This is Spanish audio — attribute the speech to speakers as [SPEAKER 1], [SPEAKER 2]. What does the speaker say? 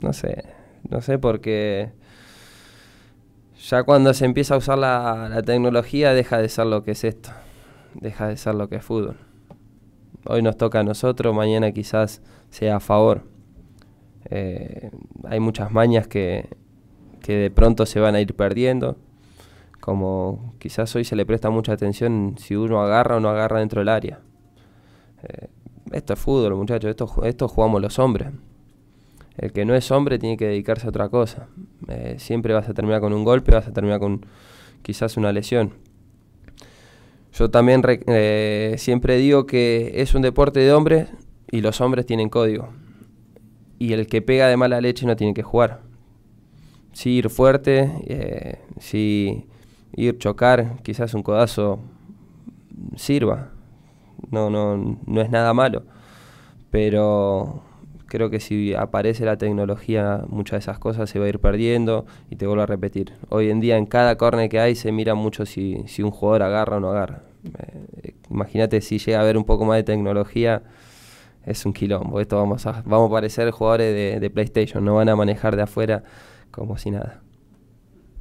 [SPEAKER 1] no sé, no sé, porque ya cuando se empieza a usar la, tecnología deja de ser lo que es esto, deja de ser lo que es fútbol. Hoy nos toca a nosotros, mañana quizás sea a favor. Eh, hay muchas mañas que, de pronto se van a ir perdiendo. Como quizás hoy se le presta mucha atención si uno agarra o no agarra dentro del área. Eh, esto es fútbol, muchachos, esto, esto jugamos los hombres el que no es hombre tiene que dedicarse a otra cosa. Eh, siempre vas a terminar con un golpe, vas a terminar con quizás una lesión. Yo también eh, siempre digo que es un deporte de hombres y los hombres tienen código. Y el que pega de mala leche no tiene que jugar. si ir fuerte, si eh, sí ir chocar, quizás un codazo sirva. No, no, no es nada malo. Pero creo que si aparece la tecnología, muchas de esas cosas se va a ir perdiendo y te vuelvo a repetir. Hoy en día en cada corner que hay se mira mucho si, un jugador agarra o no agarra. Eh, imagínate si llega a haber un poco más de tecnología, es un quilombo. Esto vamos a, vamos a parecer jugadores de PlayStation, no van a manejar de afuera como si nada.